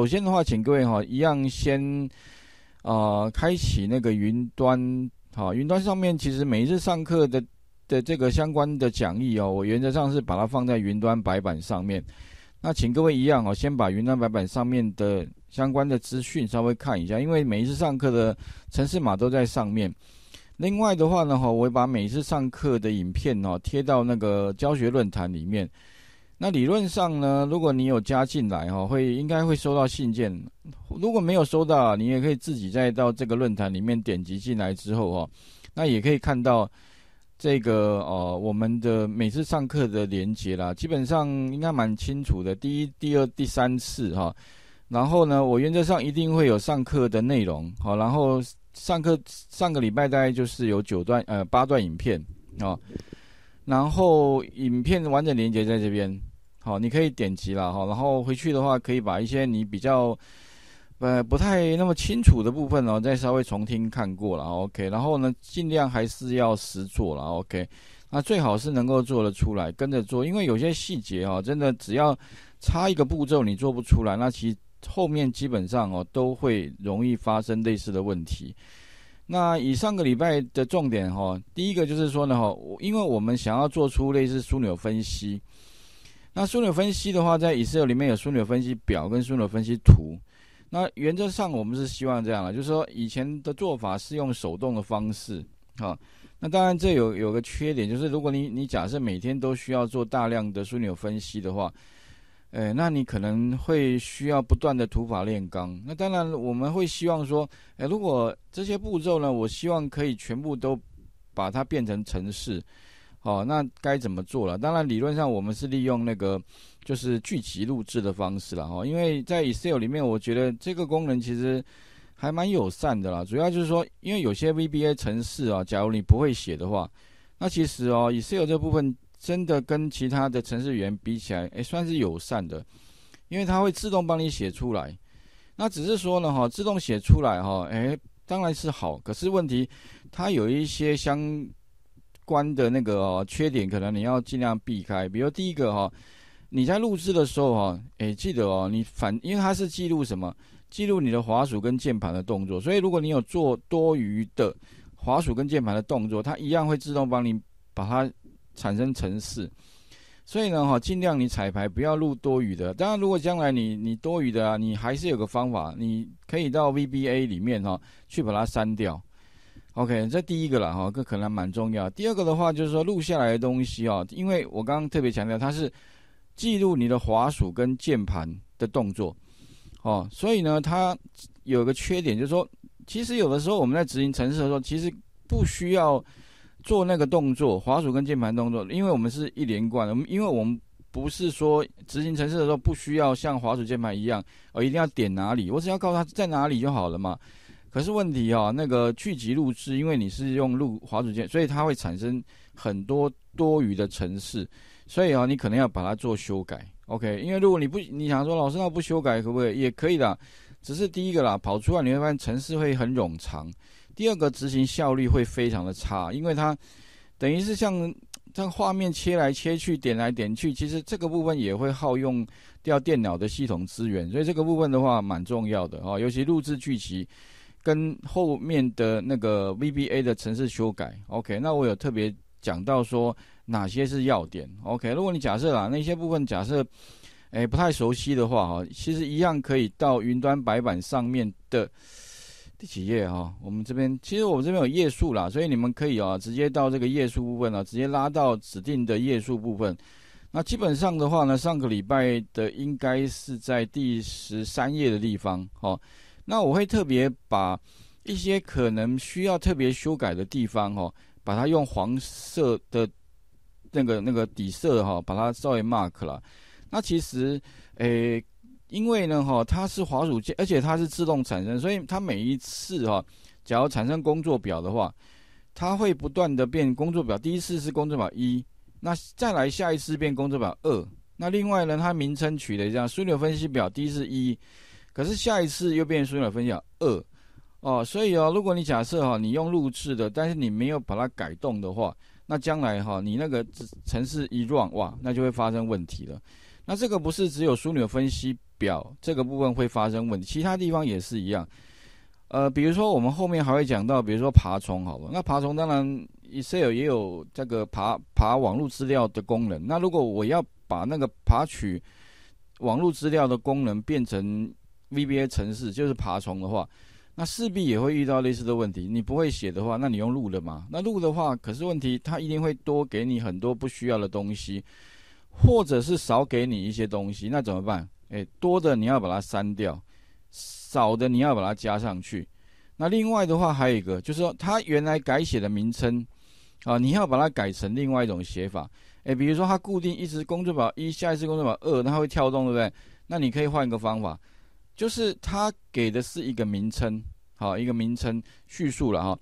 首先的话，请各位哈一样先，啊，开启那个云端，好，云端上面其实每一次上课的的这个相关的讲义哦，我原则上是把它放在云端白板上面。那请各位一样哦，先把云端白板上面的相关的资讯稍微看一下，因为每一次上课的城市码都在上面。另外的话呢，哈，我会把每一次上课的影片哦贴到那个教学论坛里面。那理论上呢，如果你有加进来哈，会应该会收到信件。如果没有收到，你也可以自己再到这个论坛里面点击进来之后哦，那也可以看到这个哦，我们的每次上课的连接啦，基本上应该蛮清楚的。第一、第二、第三次哈，然后呢，我原则上一定会有上课的内容好，然后上课上个礼拜大概就是有九段呃八段影片啊，然后影片完整连接在这边。好，你可以点击了哈，然后回去的话，可以把一些你比较呃不太那么清楚的部分哦，再稍微重听看过了，OK，然后呢，尽量还是要实做了，OK，那最好是能够做得出来，跟着做，因为有些细节哦，真的只要差一个步骤你做不出来，那其实后面基本上哦都会容易发生类似的问题。那以上个礼拜的重点哈，第一个就是说呢哈，因为我们想要做出类似枢纽分析。那枢纽分析的话，在 Excel 里面有枢纽分析表跟枢纽分析图。那原则上我们是希望这样了，就是说以前的做法是用手动的方式，好，那当然这有有个缺点，就是如果你你假设每天都需要做大量的枢纽分析的话，哎，那你可能会需要不断的土法炼钢。那当然我们会希望说，哎，如果这些步骤呢，我希望可以全部都把它变成程式。哦，那该怎么做了？当然，理论上我们是利用那个就是聚集录制的方式了哈。因为在 Excel 里面，我觉得这个功能其实还蛮友善的啦。主要就是说，因为有些 VBA 程式啊，假如你不会写的话，那其实哦，Excel 这部分真的跟其他的程式言比起来，哎，算是友善的，因为它会自动帮你写出来。那只是说呢，哈，自动写出来哈，哎，当然是好。可是问题，它有一些相关的那个哦，缺点可能你要尽量避开。比如第一个哈，你在录制的时候哈，哎，记得哦，你反因为它是记录什么，记录你的滑鼠跟键盘的动作，所以如果你有做多余的滑鼠跟键盘的动作，它一样会自动帮你把它产生程式。所以呢哈，尽量你彩排不要录多余的。当然，如果将来你你多余的啊，你还是有个方法，你可以到 VBA 里面哈去把它删掉。OK，这第一个了哈，这可能蛮重要。第二个的话，就是说录下来的东西哦，因为我刚刚特别强调，它是记录你的滑鼠跟键盘的动作哦，所以呢，它有个缺点，就是说，其实有的时候我们在执行程式的时候，其实不需要做那个动作，滑鼠跟键盘动作，因为我们是一连贯的，因为我们不是说执行程式的时候不需要像滑鼠键盘一样，哦，一定要点哪里，我只要告诉他在哪里就好了嘛。可是问题啊，那个剧集录制，因为你是用录滑鼠键，所以它会产生很多多余的城市，所以啊，你可能要把它做修改。OK，因为如果你不你想说老师那不修改可不可以？也可以的，只是第一个啦，跑出来你会发现城市会很冗长；第二个执行效率会非常的差，因为它等于是像这个画面切来切去、点来点去，其实这个部分也会耗用掉电脑的系统资源，所以这个部分的话蛮重要的啊，尤其录制剧集。跟后面的那个 VBA 的程式修改，OK，那我有特别讲到说哪些是要点，OK？如果你假设啦，那些部分假设，哎，不太熟悉的话，哈，其实一样可以到云端白板上面的第几页哈？我们这边其实我们这边有页数啦，所以你们可以啊，直接到这个页数部分啊，直接拉到指定的页数部分。那基本上的话呢，上个礼拜的应该是在第十三页的地方，好。那我会特别把一些可能需要特别修改的地方，哈，把它用黄色的那个那个底色，哈，把它稍微 mark 了。那其实，诶，因为呢，哈，它是滑鼠键，而且它是自动产生，所以它每一次，哈，假如产生工作表的话，它会不断的变工作表。第一次是工作表一，那再来下一次变工作表二。那另外呢，它名称取的这样，枢纽分析表，第一次一。可是下一次又变成枢纽分享二哦，所以哦，如果你假设哈，你用录制的，但是你没有把它改动的话，那将来哈，你那个程式一 run 哇，那就会发生问题了。那这个不是只有枢纽分析表这个部分会发生问题，其他地方也是一样。呃，比如说我们后面还会讲到，比如说爬虫，好吧？那爬虫当然 Excel 也有这个爬爬网络资料的功能。那如果我要把那个爬取网络资料的功能变成。VBA 程式就是爬虫的话，那势必也会遇到类似的问题。你不会写的话，那你用录的嘛？那录的话，可是问题，它一定会多给你很多不需要的东西，或者是少给你一些东西。那怎么办？哎，多的你要把它删掉，少的你要把它加上去。那另外的话还有一个，就是说它原来改写的名称啊，你要把它改成另外一种写法。哎，比如说它固定一只工作表一，下一次工作表二，它会跳动，对不对？那你可以换一个方法。就是它给的是一个名称，好一个名称叙述了哈。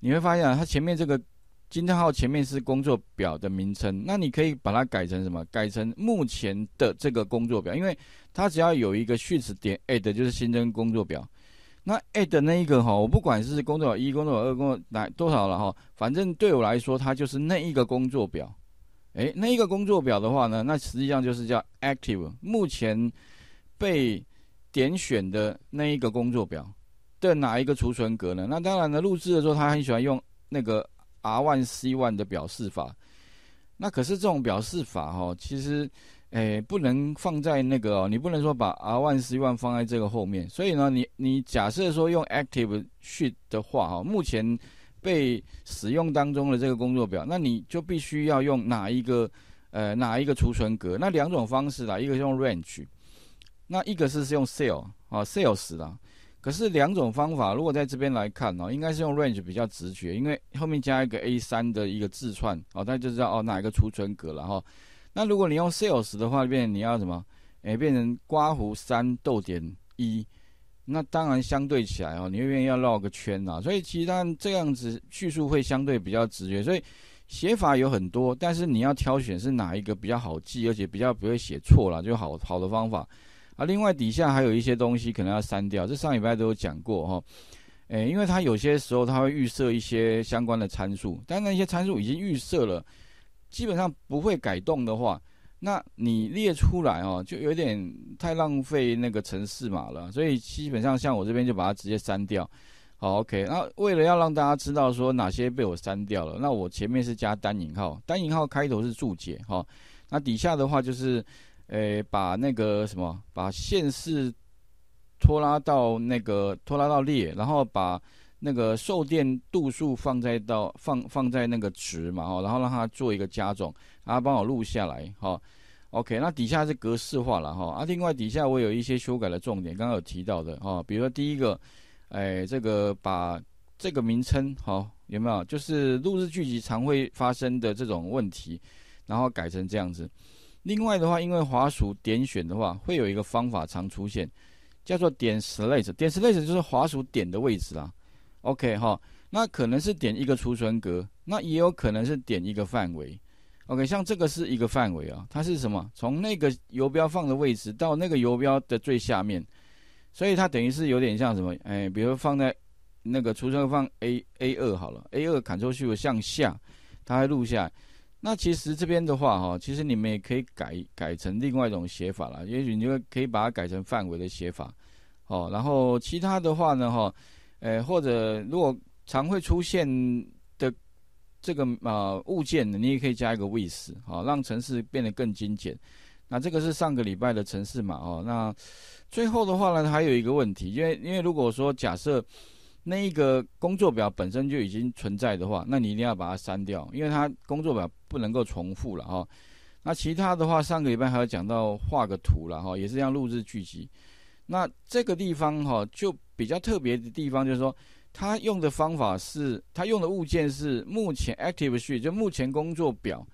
你会发现啊，它前面这个惊叹号前面是工作表的名称，那你可以把它改成什么？改成目前的这个工作表，因为它只要有一个序词点 add 就是新增工作表。那 add 那一个哈，我不管是工作表一、工作表二、工作来多少了哈，反正对我来说它就是那一个工作表。哎，那一个工作表的话呢，那实际上就是叫 active，目前被。点选的那一个工作表的哪一个储存格呢？那当然呢，录制的时候他很喜欢用那个 r one c one 的表示法。那可是这种表示法哈，其实诶，不能放在那个哦，你不能说把 r one c one 放在这个后面。所以呢，你你假设说用 Active Sheet 的话哈，目前被使用当中的这个工作表，那你就必须要用哪一个呃哪一个储存格？那两种方式啦，一个是用 Range。那一个是是用 s a l e 啊 sales 啦，可是两种方法如果在这边来看哦，应该是用 range 比较直觉，因为后面加一个 A3 的一个字串，哦大家就知道哦哪一个储存格了哈。那如果你用 sales 的话，变你要什么？哎，变成刮胡三逗点一，那当然相对起来哦，你这边要绕个圈呐。所以其实但这样子叙述会相对比较直觉，所以写法有很多，但是你要挑选是哪一个比较好记，而且比较不会写错了就好好的方法。啊，另外底下还有一些东西可能要删掉，这上礼拜都有讲过哈，诶，因为它有些时候它会预设一些相关的参数，但那些参数已经预设了，基本上不会改动的话，那你列出来哦，就有点太浪费那个程式码了，所以基本上像我这边就把它直接删掉。好，OK，那为了要让大家知道说哪些被我删掉了，那我前面是加单引号，单引号开头是注解哈，那底下的话就是。诶，把那个什么，把线是拖拉到那个拖拉到列，然后把那个受电度数放在到放放在那个值嘛哈，然后让它做一个加总，啊，帮我录下来哈。OK，那底下是格式化了哈。啊，另外底下我有一些修改的重点，刚刚有提到的哈，比如说第一个，哎，这个把这个名称哈有没有，就是录制剧集常会发生的这种问题，然后改成这样子。另外的话，因为滑鼠点选的话，会有一个方法常出现，叫做点 s l a s 址。点 s l a s 址就是滑鼠点的位置啦。OK 哈，那可能是点一个储存格，那也有可能是点一个范围。OK，像这个是一个范围啊，它是什么？从那个游标放的位置到那个游标的最下面，所以它等于是有点像什么？哎，比如放在那个储存放 A A 二好了，A 二砍出去 t 向下，它会录下。那其实这边的话哈，其实你们也可以改改成另外一种写法了，也许你可以把它改成范围的写法，哦，然后其他的话呢哈，呃，或者如果常会出现的这个呃物件呢，你也可以加一个 with，哦，让程式变得更精简。那这个是上个礼拜的程式嘛哦。那最后的话呢，还有一个问题，因为因为如果说假设。那一个工作表本身就已经存在的话，那你一定要把它删掉，因为它工作表不能够重复了哈。那其他的话，上个礼拜还要讲到画个图了哈，也是这样录制剧集。那这个地方哈，就比较特别的地方就是说，他用的方法是，他用的物件是目前 Active Sheet，就目前工作表。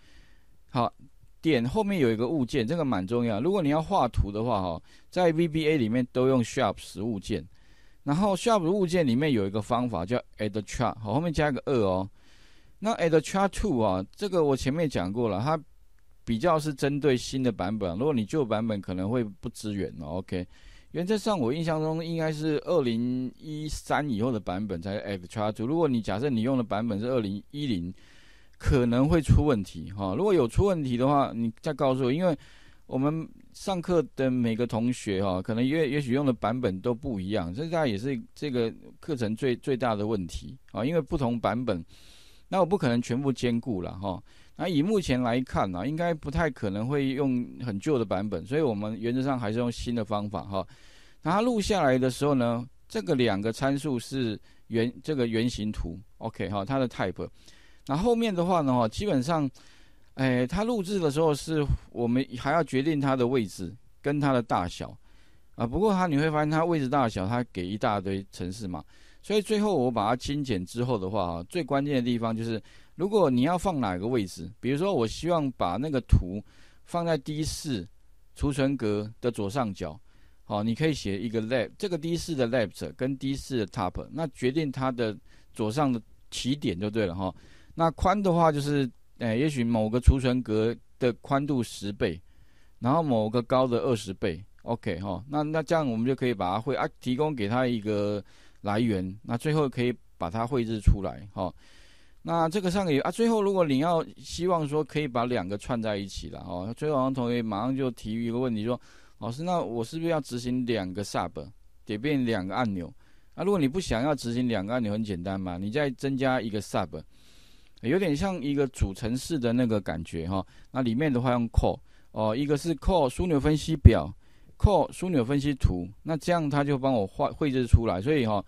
好，点后面有一个物件，这个蛮重要。如果你要画图的话哈，在 VBA 里面都用 s h a r p 实十物件。然后 Sub 的物件里面有一个方法叫 AddChar，好，后面加一个二哦。那 AddCharTwo 啊，这个我前面讲过了，它比较是针对新的版本，如果你旧版本可能会不支援哦。OK，原则上我印象中应该是二零一三以后的版本才 AddCharTwo，如果你假设你用的版本是二零一零，可能会出问题哈。如果有出问题的话，你再告诉我，因为我们。上课的每个同学哈，可能也也许用的版本都不一样，这大概也是这个课程最最大的问题啊，因为不同版本，那我不可能全部兼顾了哈。那以目前来看呢，应该不太可能会用很旧的版本，所以我们原则上还是用新的方法哈。那它录下来的时候呢，这个两个参数是圆这个圆形图，OK 哈，它的 type。那后面的话呢，基本上。哎，它录制的时候是我们还要决定它的位置跟它的大小啊。不过它你会发现，它位置大小，它给一大堆城市嘛，所以最后我把它精简之后的话啊，最关键的地方就是，如果你要放哪个位置，比如说我希望把那个图放在 D 四储存格的左上角，好，你可以写一个 left，这个 D 四的 left 跟 D 四的 top，那决定它的左上的起点就对了哈。那宽的话就是。哎，也许某个储存格的宽度十倍，然后某个高的二十倍，OK 哈，那那这样我们就可以把它绘啊，提供给他一个来源，那最后可以把它绘制出来哈。那这个上个月啊，最后如果你要希望说可以把两个串在一起了哦，最后王同学马上就提一个问题说，老师，那我是不是要执行两个 sub 变两个按钮？啊，如果你不想要执行两个按钮，很简单嘛，你再增加一个 sub。有点像一个主城市的那个感觉哈，那里面的话用 call 哦，一个是 call 枢纽分析表，call 枢纽分析图，那这样它就帮我画绘制出来，所以哈，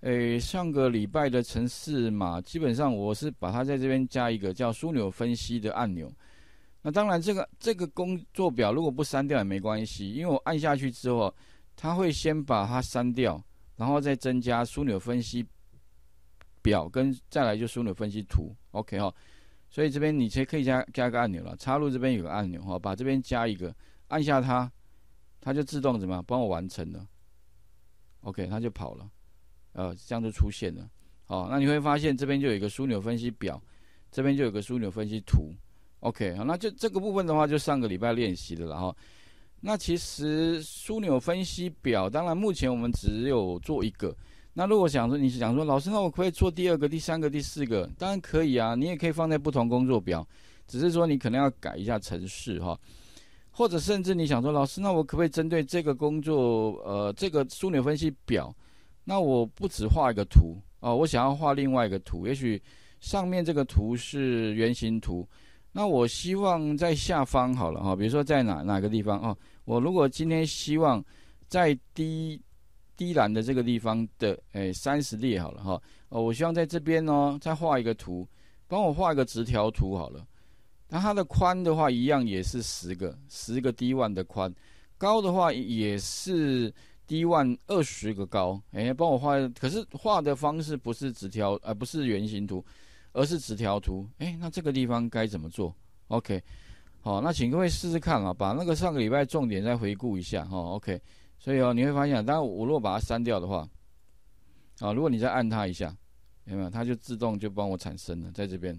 诶上个礼拜的城市嘛，基本上我是把它在这边加一个叫枢纽分析的按钮，那当然这个这个工作表如果不删掉也没关系，因为我按下去之后，它会先把它删掉，然后再增加枢纽分析。表跟再来就枢纽分析图，OK 哈，所以这边你才可以加加个按钮了。插入这边有个按钮哈，把这边加一个，按下它，它就自动怎么样帮我完成了，OK 它就跑了，呃，这样就出现了。好，那你会发现这边就有一个枢纽分析表，这边就有个枢纽分析图，OK 好，那就这个部分的话就上个礼拜练习的了哈。那其实枢纽分析表，当然目前我们只有做一个。那如果想说，你是想说，老师，那我可以做第二个、第三个、第四个，当然可以啊。你也可以放在不同工作表，只是说你可能要改一下程式哈。或者甚至你想说，老师，那我可不可以针对这个工作，呃，这个枢纽分析表，那我不只画一个图哦，我想要画另外一个图。也许上面这个图是圆形图，那我希望在下方好了哈。比如说在哪哪个地方啊？我如果今天希望在第低栏的这个地方的诶三十列好了哈哦，我希望在这边呢再画一个图，帮我画一个直条图好了。那它的宽的话一样也是十个，十个低万的宽，高的话也是低万二十个高，诶，帮我画。可是画的方式不是直条，而不是圆形图，而是直条图。诶，那这个地方该怎么做？OK，好，那请各位试试看啊，把那个上个礼拜重点再回顾一下哈。OK。所以哦，你会发现，当我如果把它删掉的话，啊，如果你再按它一下，有没有？它就自动就帮我产生了，在这边。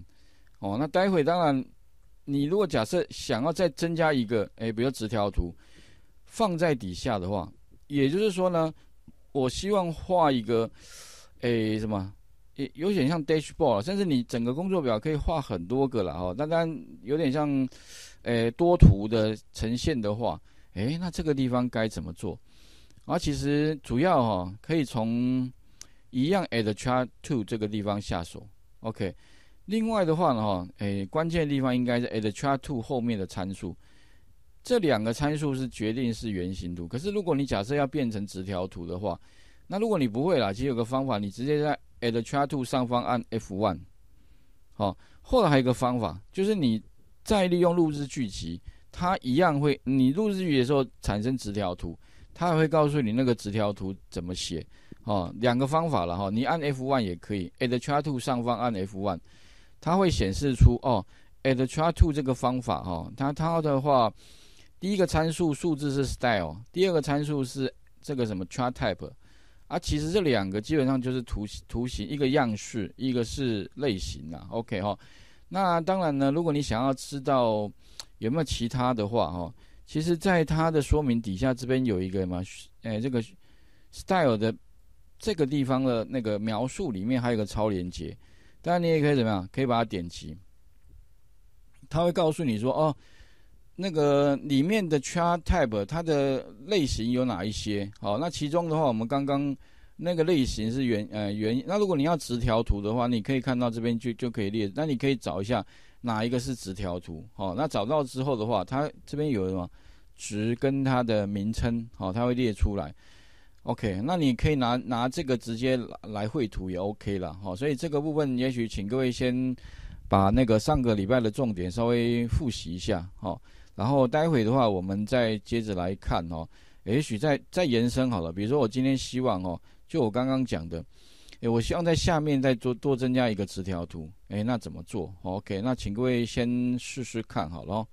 哦，那待会当然，你如果假设想要再增加一个，哎，比如直条图放在底下的话，也就是说呢，我希望画一个，哎，什么？有点像 dash board，甚至你整个工作表可以画很多个了哦。当然，有点像，哎，多图的呈现的话。哎，那这个地方该怎么做？啊，其实主要哈可以从一样 at chart t o 这个地方下手。OK，另外的话呢哈，哎，关键的地方应该是 at chart t o 后面的参数，这两个参数是决定是圆形图。可是如果你假设要变成直条图的话，那如果你不会啦，其实有个方法，你直接在 at chart t o 上方按 F1。好，后来还有一个方法，就是你再利用录制聚集。它一样会，你录日语的时候产生直条图，它会告诉你那个直条图怎么写，哦，两个方法了哈，你按 F1 也可以，at chart two 上方按 F1，它会显示出哦，at chart two 这个方法哈，它它的话，第一个参数数字是 style，第二个参数是这个什么 chart type，啊，其实这两个基本上就是图图形一个样式，一个是类型啊。o k 哈，那当然呢，如果你想要知道。有没有其他的话？哈，其实，在它的说明底下这边有一个什么？哎，这个 style 的这个地方的那个描述里面还有个超连接，当然你也可以怎么样？可以把它点击，他会告诉你说哦，那个里面的 chart type 它的类型有哪一些？好，那其中的话，我们刚刚那个类型是原呃，原，那如果你要直条图的话，你可以看到这边就就可以列。那你可以找一下。哪一个是直条图？好，那找到之后的话，它这边有什么值跟它的名称？好，它会列出来。OK，那你可以拿拿这个直接来绘图也 OK 了。哦，所以这个部分也许请各位先把那个上个礼拜的重点稍微复习一下。哦，然后待会的话我们再接着来看。哦，也许再再延伸好了，比如说我今天希望哦，就我刚刚讲的。哎，我希望在下面再多多增加一个磁条图。哎，那怎么做？OK，那请各位先试试看好了。